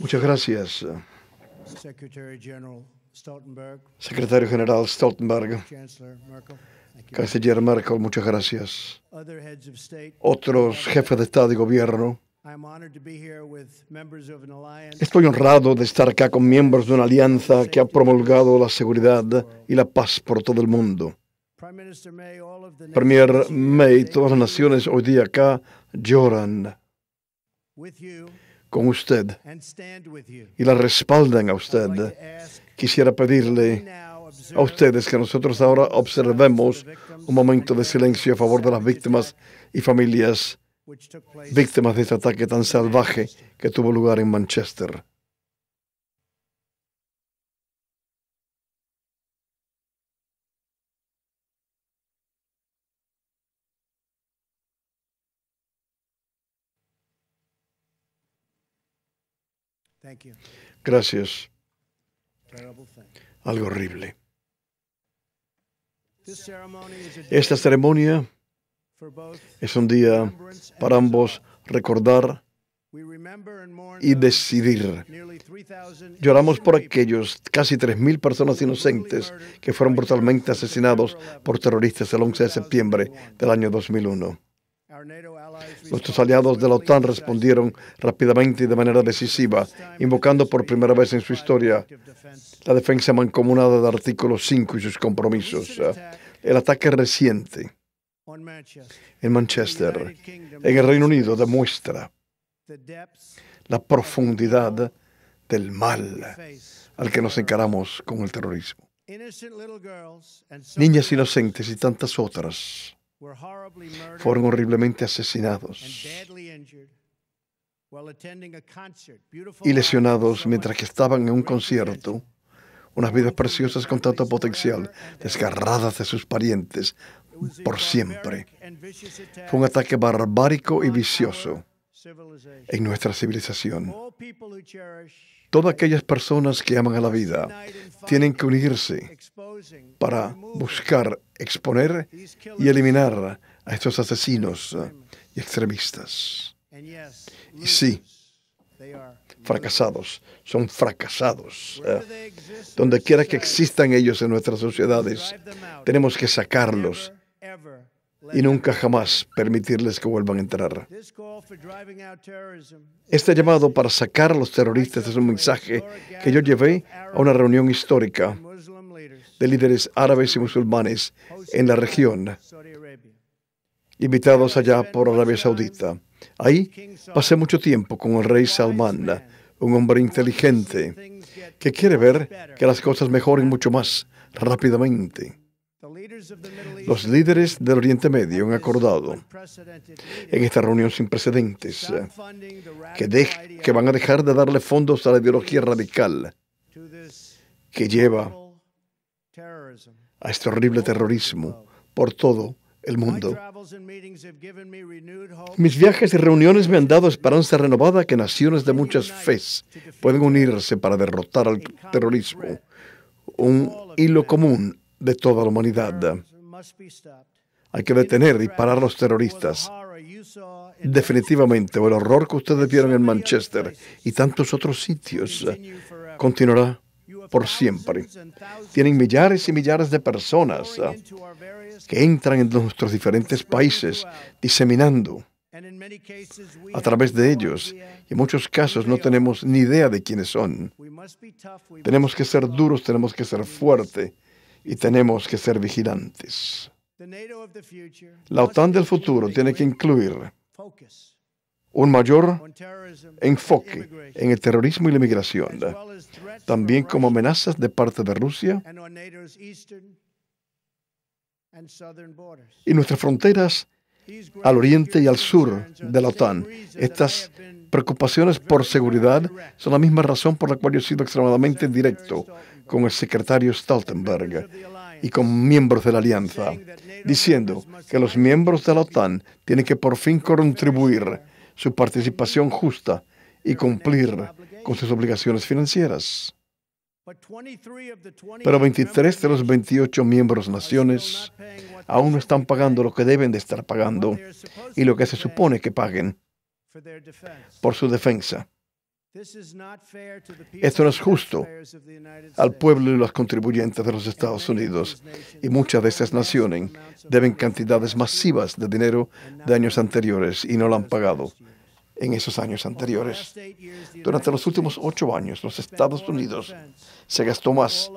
Muchas gracias, eh, secretario general Stoltenberg, canciller Merkel, muchas gracias. Otros jefes de Estado y gobierno. Estoy honrado de estar acá con miembros de una alianza que ha promulgado la seguridad y la paz por todo el mundo. Premier May, todas las naciones hoy día acá lloran con usted y la respaldan a usted. Quisiera pedirle a ustedes que nosotros ahora observemos un momento de silencio a favor de las víctimas y familias víctimas de este ataque tan salvaje que tuvo lugar en Manchester. Gracias. Algo horrible. Esta ceremonia es un día para ambos recordar y decidir. Lloramos por aquellos casi 3.000 personas inocentes que fueron brutalmente asesinados por terroristas el 11 de septiembre del año 2001. Nuestros aliados de la OTAN respondieron rápidamente y de manera decisiva, invocando por primera vez en su historia la defensa mancomunada del artículo 5 y sus compromisos. Ah, el ataque reciente en Manchester, en el Reino Unido, demuestra la profundidad del mal al que nos encaramos con el terrorismo. Niñas inocentes y tantas otras fueron horriblemente asesinados y lesionados mientras que estaban en un concierto. Unas vidas preciosas con tanto potencial, desgarradas de sus parientes por siempre. Fue un ataque barbárico y vicioso en nuestra civilización. Todas aquellas personas que aman a la vida tienen que unirse para buscar, exponer y eliminar a estos asesinos y extremistas. Y sí, fracasados, son fracasados. Eh. Donde quiera que existan ellos en nuestras sociedades, tenemos que sacarlos y nunca jamás permitirles que vuelvan a entrar. Este llamado para sacar a los terroristas es un mensaje que yo llevé a una reunión histórica de líderes árabes y musulmanes en la región, invitados allá por Arabia Saudita. Ahí pasé mucho tiempo con el rey Salman, un hombre inteligente que quiere ver que las cosas mejoren mucho más rápidamente. Los líderes del Oriente Medio han acordado en esta reunión sin precedentes eh, que, van a dejar de darle fondos a la ideología radical que lleva a este horrible terrorismo por todo el mundo. Mis viajes y reuniones me han dado esperanza renovada que naciones de muchas fes pueden unirse para derrotar al terrorismo. Un hilo común de toda la humanidad. Hay que detener y parar a los terroristas. Definitivamente, o el horror que ustedes vieron en Manchester y tantos otros sitios eh, continuará por siempre. Tienen millares y millares de personas eh, que entran en nuestros diferentes países diseminando a través de ellos. en muchos casos no tenemos ni idea de quiénes son. Tenemos que ser duros, tenemos que ser fuertes y tenemos que ser vigilantes. La OTAN del futuro tiene que incluir un mayor enfoque en el terrorismo y la inmigración, también como amenazas de parte de Rusia y nuestras fronteras al oriente y al sur de la OTAN. Estas preocupaciones por seguridad son la misma razón por la cual yo he sido extremadamente directo con el secretario Stoltenberg y con miembros de la alianza, diciendo que los miembros de la OTAN tienen que por fin contribuir su participación justa y cumplir con sus obligaciones financieras. Pero 23 de los 28 miembros naciones aún no están pagando lo que deben de estar pagando y lo que se supone que paguen por su defensa. Esto no es justo al pueblo y los contribuyentes de los Estados Unidos, y muchas de esas naciones deben cantidades masivas de dinero de años anteriores y no lo han pagado en esos años anteriores. Durante los últimos ocho años, los Estados Unidos se gastó más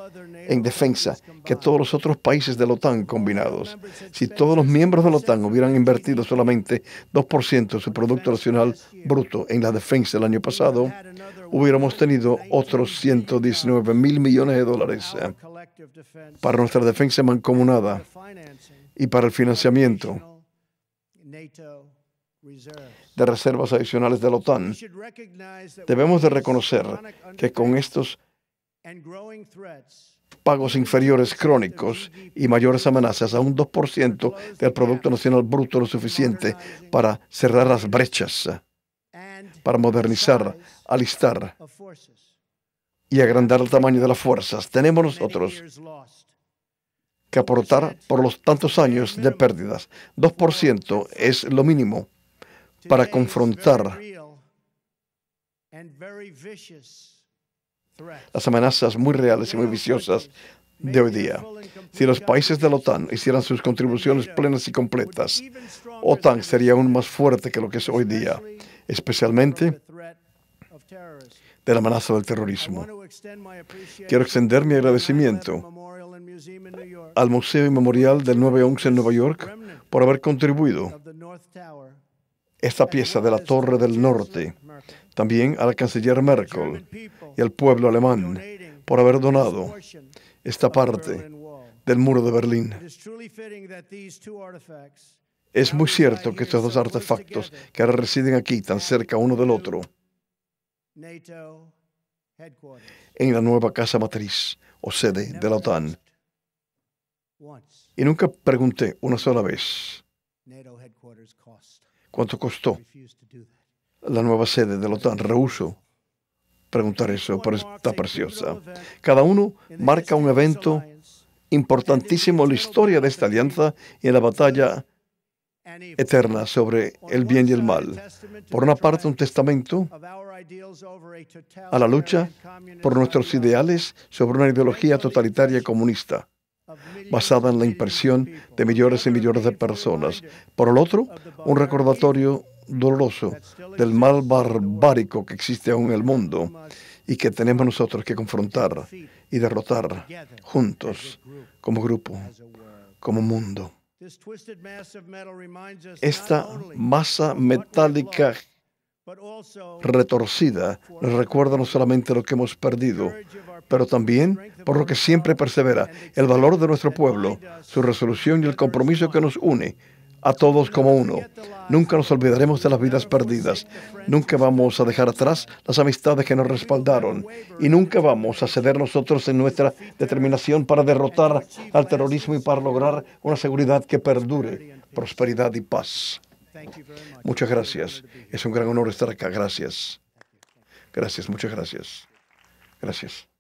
en defensa que todos los otros países de la OTAN combinados. Si todos los miembros de la OTAN hubieran invertido solamente 2% de su Producto Nacional Bruto en la defensa el año pasado, hubiéramos tenido otros 119 mil millones de dólares eh, para nuestra defensa mancomunada y para el financiamiento de reservas adicionales de la OTAN, debemos de reconocer que con estos pagos inferiores crónicos y mayores amenazas a un 2% del Producto Nacional Bruto lo suficiente para cerrar las brechas, para modernizar, alistar y agrandar el tamaño de las fuerzas. Tenemos nosotros que aportar por los tantos años de pérdidas. 2% es lo mínimo para confrontar las amenazas muy reales y muy viciosas de hoy día. Si los países de la OTAN hicieran sus contribuciones plenas y completas, OTAN sería aún más fuerte que lo que es hoy día, especialmente de la amenaza del terrorismo. Quiero extender mi agradecimiento al Museo y Memorial del 9 en Nueva York por haber contribuido esta pieza de la Torre del Norte, también a la canciller Merkel y al pueblo alemán por haber donado esta parte del muro de Berlín. Es muy cierto que estos dos artefactos que ahora residen aquí tan cerca uno del otro, en la nueva casa matriz o sede de la OTAN, y nunca pregunté una sola vez ¿Cuánto costó la nueva sede de la OTAN? Rehuso preguntar eso, pero está preciosa. Cada uno marca un evento importantísimo en la historia de esta alianza y en la batalla eterna sobre el bien y el mal. Por una parte, un testamento a la lucha por nuestros ideales sobre una ideología totalitaria comunista basada en la impresión de millones y millones de personas. Por el otro, un recordatorio doloroso del mal barbárico que existe aún en el mundo y que tenemos nosotros que confrontar y derrotar juntos, como grupo, como mundo. Esta masa metálica retorcida nos recuerda no solamente lo que hemos perdido, pero también por lo que siempre persevera, el valor de nuestro pueblo, su resolución y el compromiso que nos une a todos como uno. Nunca nos olvidaremos de las vidas perdidas, nunca vamos a dejar atrás las amistades que nos respaldaron y nunca vamos a ceder nosotros en nuestra determinación para derrotar al terrorismo y para lograr una seguridad que perdure, prosperidad y paz. Muchas gracias. Es un gran honor estar acá. Gracias. Gracias, muchas gracias. Gracias.